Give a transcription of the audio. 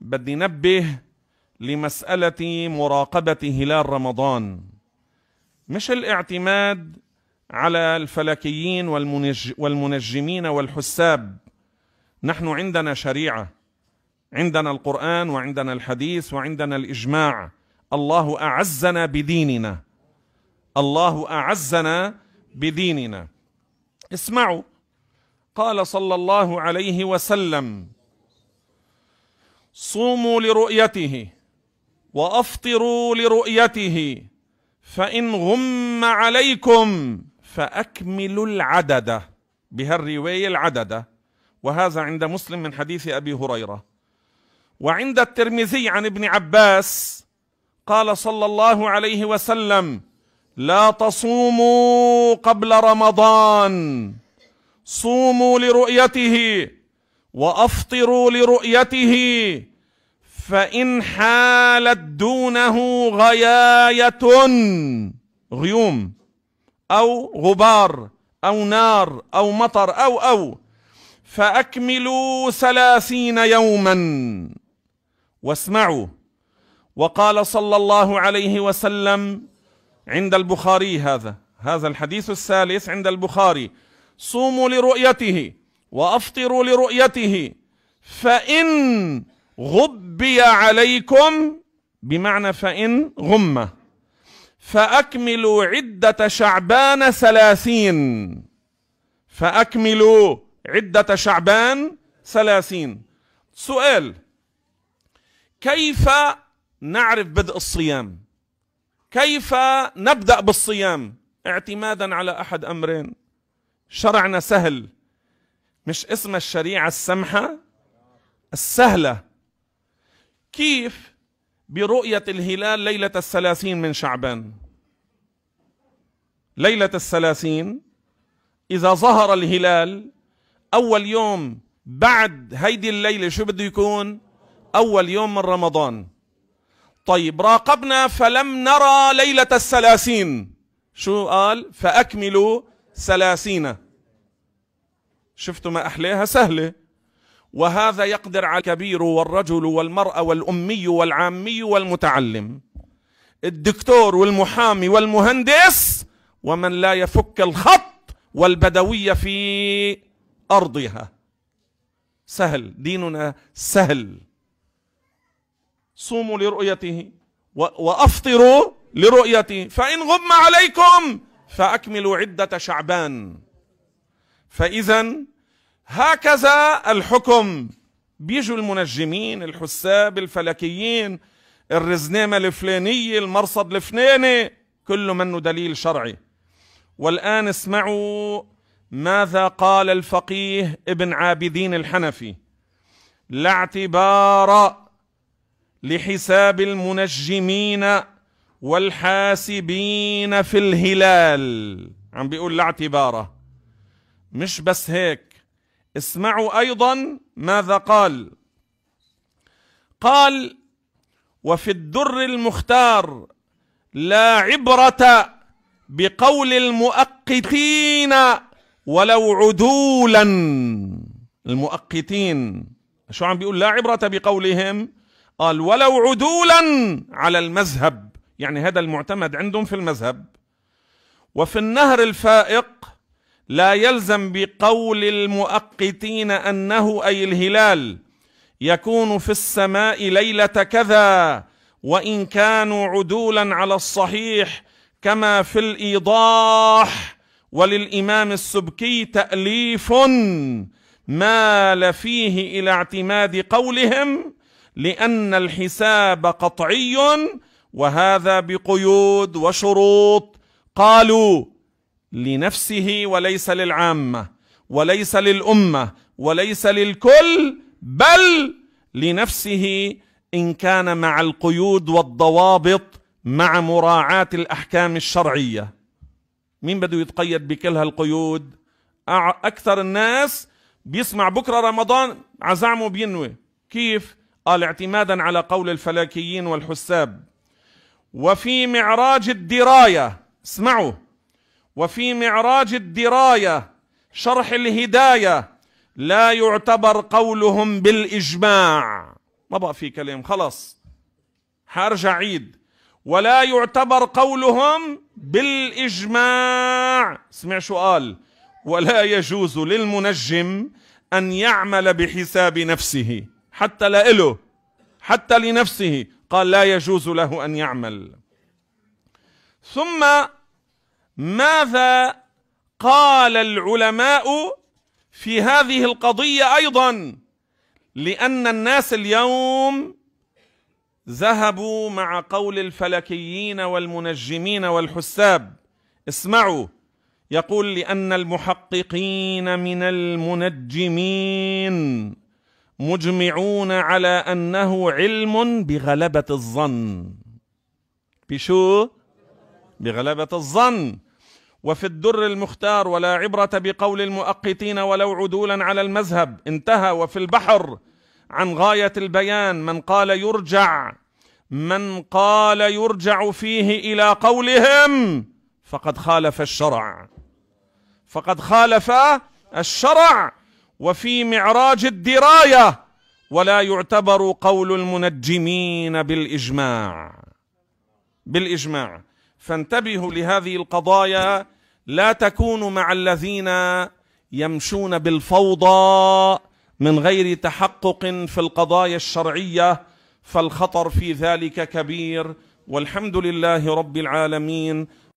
بدي نبه لمسألة مراقبة هلال رمضان مش الاعتماد على الفلكيين والمنج والمنجمين والحساب نحن عندنا شريعة عندنا القرآن وعندنا الحديث وعندنا الإجماع الله أعزنا بديننا الله أعزنا بديننا اسمعوا قال صلى الله عليه وسلم صوموا لرؤيته وافطروا لرؤيته فان غم عليكم فاكملوا العدد بها الروايه العدد وهذا عند مسلم من حديث ابي هريره وعند الترمذي عن ابن عباس قال صلى الله عليه وسلم لا تصوموا قبل رمضان صوموا لرؤيته وافطروا لرؤيته فان حالت دونه غيايه غيوم او غبار او نار او مطر او او فاكملوا ثلاثين يوما واسمعوا وقال صلى الله عليه وسلم عند البخاري هذا هذا الحديث الثالث عند البخاري صوموا لرؤيته وافطروا لرؤيته فان غبي عليكم بمعنى فان غمه فاكملوا عده شعبان ثلاثين فاكملوا عده شعبان ثلاثين سؤال كيف نعرف بدء الصيام كيف نبدا بالصيام اعتمادا على احد امرين شرعنا سهل مش اسمها الشريعة السمحة السهلة كيف برؤية الهلال ليلة الثلاثين من شعبان ليلة الثلاثين إذا ظهر الهلال أول يوم بعد هيدي الليلة شو بده يكون أول يوم من رمضان طيب راقبنا فلم نرى ليلة الثلاثين شو قال فأكملوا ثلاثين شفتوا ما أحليها سهلة وهذا يقدر على الكبير والرجل والمرأة والأمي والعامي والمتعلم الدكتور والمحامي والمهندس ومن لا يفك الخط والبدوية في أرضها سهل ديننا سهل صوموا لرؤيته وأفطروا لرؤيته فإن غم عليكم فأكملوا عدة شعبان فإذا هكذا الحكم بيجوا المنجمين الحساب الفلكيين الرزنامة الفلانية المرصد الفلاني كله منه دليل شرعي والآن اسمعوا ماذا قال الفقيه ابن عابدين الحنفي لا اعتبار لحساب المنجمين والحاسبين في الهلال عم بيقول لا اعتباره مش بس هيك اسمعوا ايضا ماذا قال قال وفي الدر المختار لا عبره بقول المؤقتين ولو عدولا المؤقتين شو عم بيقول لا عبرة بقولهم قال ولو عدولا على المذهب يعني هذا المعتمد عندهم في المذهب وفي النهر الفائق لا يلزم بقول المؤقتين انه اي الهلال يكون في السماء ليله كذا وان كانوا عدولا على الصحيح كما في الايضاح وللامام السبكي تاليف مال فيه الى اعتماد قولهم لان الحساب قطعي وهذا بقيود وشروط قالوا لنفسه وليس للعامه وليس للامه وليس للكل بل لنفسه ان كان مع القيود والضوابط مع مراعاه الاحكام الشرعيه مين بده يتقيد بكل هالقيود اكثر الناس بيسمع بكره رمضان عزعمه بينوي كيف قال اعتمادا على قول الفلكيين والحساب وفي معراج الدرايه اسمعوا وفي معراج الدرايه شرح الهدايه لا يعتبر قولهم بالاجماع ما بقى في كلام خلص حارجع عيد ولا يعتبر قولهم بالاجماع اسمع شو قال ولا يجوز للمنجم ان يعمل بحساب نفسه حتى لإله حتى لنفسه قال لا يجوز له ان يعمل ثم ماذا قال العلماء في هذه القضية أيضا لأن الناس اليوم ذهبوا مع قول الفلكيين والمنجمين والحساب اسمعوا يقول لأن المحققين من المنجمين مجمعون على أنه علم بغلبة الظن بشو؟ بغلبة الظن وفي الدر المختار ولا عبرة بقول المؤقتين ولو عدولا على المذهب انتهى وفي البحر عن غاية البيان من قال يرجع من قال يرجع فيه إلى قولهم فقد خالف الشرع فقد خالف الشرع وفي معراج الدراية ولا يعتبر قول المنجمين بالإجماع بالإجماع فانتبهوا لهذه القضايا لا تكونوا مع الذين يمشون بالفوضى من غير تحقق في القضايا الشرعيه فالخطر في ذلك كبير والحمد لله رب العالمين